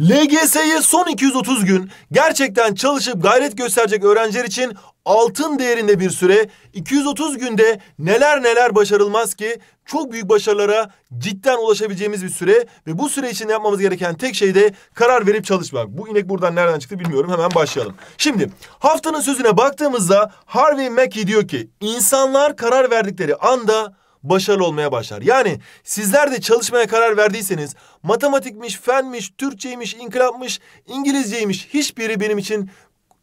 LGS'ye son 230 gün gerçekten çalışıp gayret gösterecek öğrenciler için altın değerinde bir süre 230 günde neler neler başarılmaz ki çok büyük başarılara cidden ulaşabileceğimiz bir süre ve bu süre için yapmamız gereken tek şey de karar verip çalışmak. Bu inek buradan nereden çıktı bilmiyorum hemen başlayalım. Şimdi haftanın sözüne baktığımızda Harvey Mackey diyor ki insanlar karar verdikleri anda başarılı olmaya başlar. Yani sizler de çalışmaya karar verdiyseniz matematikmiş, fenmiş, Türkçeymiş, inkılapmış, İngilizceymiş hiçbiri benim için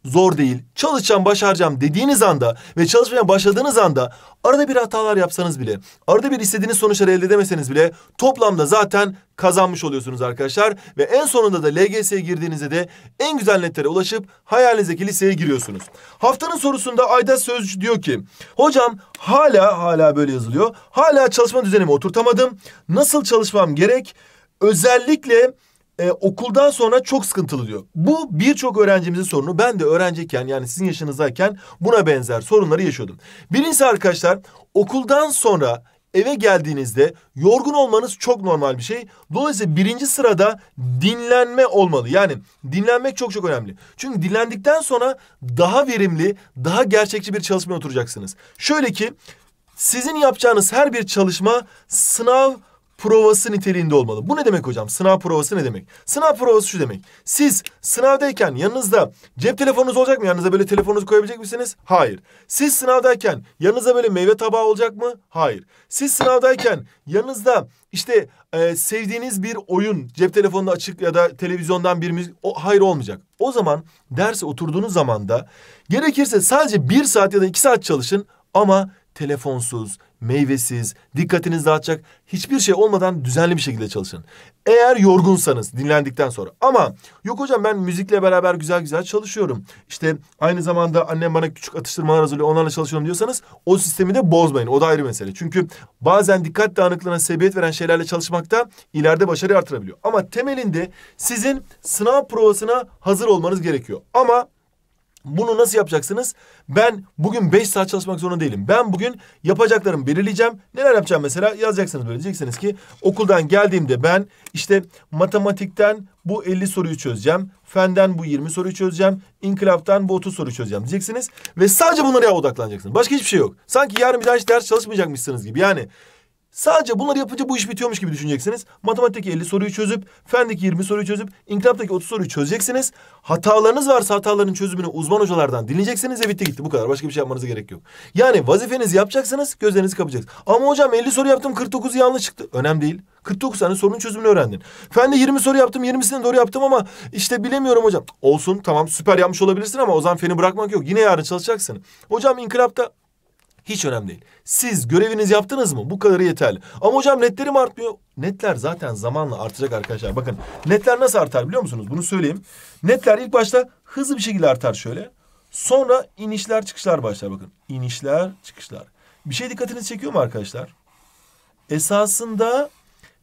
zor değil. Çalışacağım, başaracağım dediğiniz anda ve çalışmaya başladığınız anda arada bir hatalar yapsanız bile, arada bir istediğiniz sonuçları elde edemeseniz bile toplamda zaten kazanmış oluyorsunuz arkadaşlar. Ve en sonunda da LGS'ye girdiğinizde de en güzel netlere ulaşıp hayalinizdeki liseye giriyorsunuz. Haftanın sorusunda Ayda Sözcü diyor ki, hocam hala hala böyle yazılıyor. Hala çalışma düzenimi oturtamadım. Nasıl çalışmam gerek? Özellikle e, okuldan sonra çok sıkıntılı diyor. Bu birçok öğrencimizin sorunu. Ben de öğrenciyken yani sizin yaşınızdayken buna benzer sorunları yaşıyordum. Birincisi arkadaşlar okuldan sonra eve geldiğinizde yorgun olmanız çok normal bir şey. Dolayısıyla birinci sırada dinlenme olmalı. Yani dinlenmek çok çok önemli. Çünkü dinlendikten sonra daha verimli, daha gerçekçi bir çalışmaya oturacaksınız. Şöyle ki sizin yapacağınız her bir çalışma sınav provası niteliğinde olmalı. Bu ne demek hocam? Sınav provası ne demek? Sınav provası şu demek. Siz sınavdayken yanınızda cep telefonunuz olacak mı? Yanınıza böyle telefonunuzu koyabilecek misiniz? Hayır. Siz sınavdayken yanınıza böyle meyve tabağı olacak mı? Hayır. Siz sınavdayken yanınızda işte e, sevdiğiniz bir oyun cep telefonunda açık ya da televizyondan bir müzik o, hayır olmayacak. O zaman derse oturduğunuz zaman da gerekirse sadece bir saat ya da iki saat çalışın ama telefonsuz, meyvesiz, dikkatinizi dağıtacak hiçbir şey olmadan düzenli bir şekilde çalışın. Eğer yorgunsanız dinlendikten sonra ama yok hocam ben müzikle beraber güzel güzel çalışıyorum. İşte aynı zamanda annem bana küçük atıştırmalar hazırlıyor onlarla çalışıyorum diyorsanız o sistemi de bozmayın. O da ayrı mesele. Çünkü bazen dikkat dağınıklığına sebebiyet veren şeylerle çalışmak da ileride başarı artırabiliyor. Ama temelinde sizin sınav provasına hazır olmanız gerekiyor. Ama bunu nasıl yapacaksınız? Ben bugün beş saat çalışmak zorunda değilim. Ben bugün yapacaklarımı belirleyeceğim. Neler yapacağım mesela yazacaksınız böyle. Diyeceksiniz ki okuldan geldiğimde ben işte matematikten bu 50 soruyu çözeceğim. Fenden bu 20 soruyu çözeceğim. İnkılaptan bu 30 soruyu çözeceğim diyeceksiniz. Ve sadece bunlara odaklanacaksınız. Başka hiçbir şey yok. Sanki yarın bir daha hiç ders çalışmayacakmışsınız gibi. Yani Sadece bunları yapınca bu iş bitiyormuş gibi düşüneceksiniz. Matematikteki 50 soruyu çözüp, fendeki 20 soruyu çözüp, inkılaptaki 30 soruyu çözeceksiniz. Hatalarınız varsa hataların çözümünü uzman hocalardan dinleyeceksiniz ve bitti gitti. Bu kadar. Başka bir şey yapmanıza gerek yok. Yani vazifenizi yapacaksınız, gözlerinizi kapatacaksınız. Ama hocam 50 soru yaptım, 49 yanlış çıktı. Önemli değil. 49 tane sorunun çözümünü öğrendin. Fende 20 soru yaptım, 20'sini doğru yaptım ama işte bilemiyorum hocam. Olsun tamam süper yapmış olabilirsin ama o zaman feni bırakmak yok. Yine yarın çalışacaksın. Hocam inkılapta hiç önemli değil. Siz görevinizi yaptınız mı? Bu kadarı yeterli. Ama hocam netlerim artmıyor. Netler zaten zamanla artacak arkadaşlar. Bakın netler nasıl artar biliyor musunuz? Bunu söyleyeyim. Netler ilk başta hızlı bir şekilde artar şöyle. Sonra inişler çıkışlar başlar bakın. İnişler çıkışlar. Bir şey dikkatinizi çekiyor mu arkadaşlar? Esasında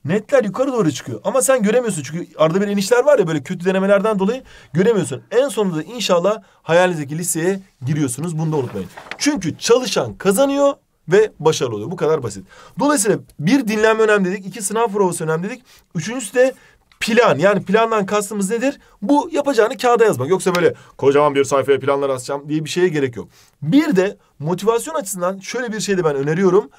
netler yukarı doğru çıkıyor. Ama sen göremiyorsun çünkü arada bir inişler var ya böyle kötü denemelerden dolayı göremiyorsun. En sonunda inşallah hayalinizdeki liseye giriyorsunuz. Bunu da unutmayın. Çünkü çalışan kazanıyor ve başarılı oluyor. Bu kadar basit. Dolayısıyla bir dinlenme önemli dedik. iki sınav provası önemli dedik. Üçüncüsü de plan. Yani plandan kastımız nedir? Bu yapacağını kağıda yazmak. Yoksa böyle kocaman bir sayfaya planlar asacağım diye bir şeye gerek yok. Bir de motivasyon açısından şöyle bir şey de ben öneriyorum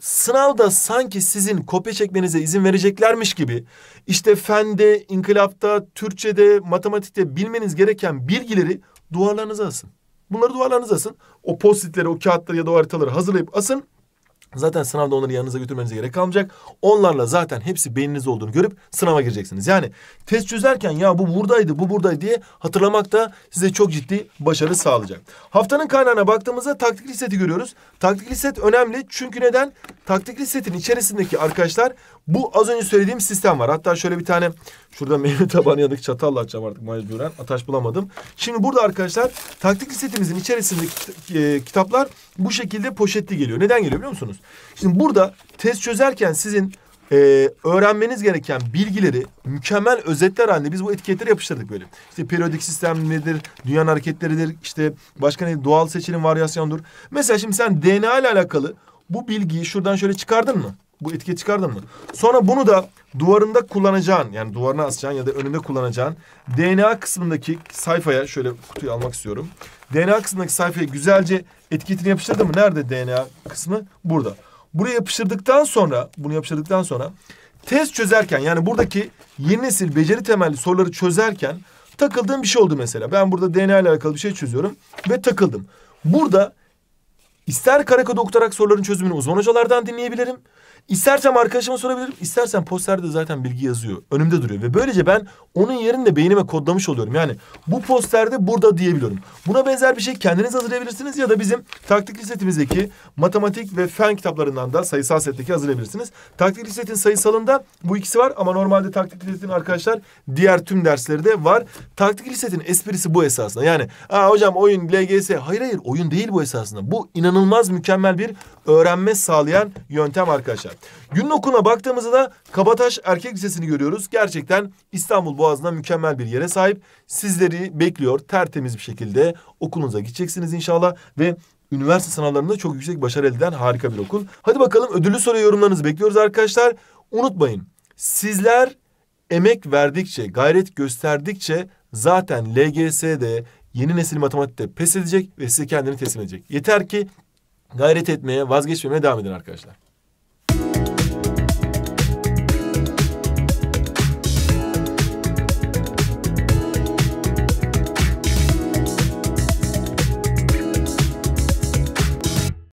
sınavda sanki sizin kopya çekmenize izin vereceklermiş gibi işte fende, inkılapta, Türkçede, matematikte bilmeniz gereken bilgileri duvarlarınıza asın. Bunları duvarlarınıza asın. O postitleri, o kağıtları ya da o haritaları hazırlayıp asın. Zaten sınavda onları yanınıza götürmenize gerek kalmayacak. Onlarla zaten hepsi beyniniz olduğunu görüp sınava gireceksiniz. Yani test çözerken ya bu buradaydı, bu buradaydı diye hatırlamak da size çok ciddi başarı sağlayacak. Haftanın kaynağına baktığımızda taktik liseti görüyoruz. Taktik listet önemli çünkü neden? Taktikli setin içerisindeki arkadaşlar bu az önce söylediğim sistem var. Hatta şöyle bir tane şurada meyve tabanı yanık çatalla açacağım artık mecburen. Ataş bulamadım. Şimdi burada arkadaşlar taktikli setimizin içerisindeki e, kitaplar bu şekilde poşetli geliyor. Neden geliyor biliyor musunuz? Şimdi burada test çözerken sizin e, öğrenmeniz gereken bilgileri mükemmel özetler halinde biz bu etiketleri yapıştırdık böyle. İşte periyodik sistem nedir, dünyanın hareketleridir, işte başka ne doğal seçilim varyasyondur. Mesela şimdi sen DNA ile alakalı bu bilgiyi şuradan şöyle çıkardın mı? Bu etiket çıkardın mı? Sonra bunu da duvarında kullanacağın yani duvarına asacağın ya da önünde kullanacağın DNA kısmındaki sayfaya şöyle kutuyu almak istiyorum. DNA kısmındaki sayfaya güzelce etiketini yapıştırdın mı? Nerede DNA kısmı? Burada. Buraya yapıştırdıktan sonra bunu yapıştırdıktan sonra test çözerken yani buradaki yeni nesil beceri temelli soruları çözerken takıldığım bir şey oldu mesela. Ben burada DNA ile alakalı bir şey çözüyorum ve takıldım. Burada İster karaka doktorak soruların çözümünü uzman hocalardan dinleyebilirim. İstersem arkadaşıma sorabilirim. İstersen posterde zaten bilgi yazıyor. Önümde duruyor. Ve böylece ben onun yerinde beynime kodlamış oluyorum. Yani bu posterde burada diyebiliyorum. Buna benzer bir şey kendiniz hazırlayabilirsiniz. Ya da bizim taktik setimizdeki matematik ve fen kitaplarından da sayısal setteki hazırlayabilirsiniz. Taktik setin sayısalında bu ikisi var. Ama normalde taktik setin arkadaşlar diğer tüm dersleri de var. Taktik setin esprisi bu esasında. Yani hocam oyun LGS. Hayır hayır oyun değil bu esasında. Bu inan inanılmaz mükemmel bir öğrenme sağlayan yöntem arkadaşlar. Günün okuna baktığımızda da Kabataş Erkek Lisesi'ni görüyoruz. Gerçekten İstanbul Boğazı'nda mükemmel bir yere sahip. Sizleri bekliyor tertemiz bir şekilde okulunuza gideceksiniz inşallah ve üniversite sınavlarında çok yüksek başarı elde eden harika bir okul. Hadi bakalım ödüllü soru yorumlarınızı bekliyoruz arkadaşlar. Unutmayın sizler emek verdikçe, gayret gösterdikçe zaten LGS'de yeni nesil matematikte pes edecek ve size kendini teslim edecek. Yeter ki gayret etmeye, vazgeçmemeye devam edin arkadaşlar.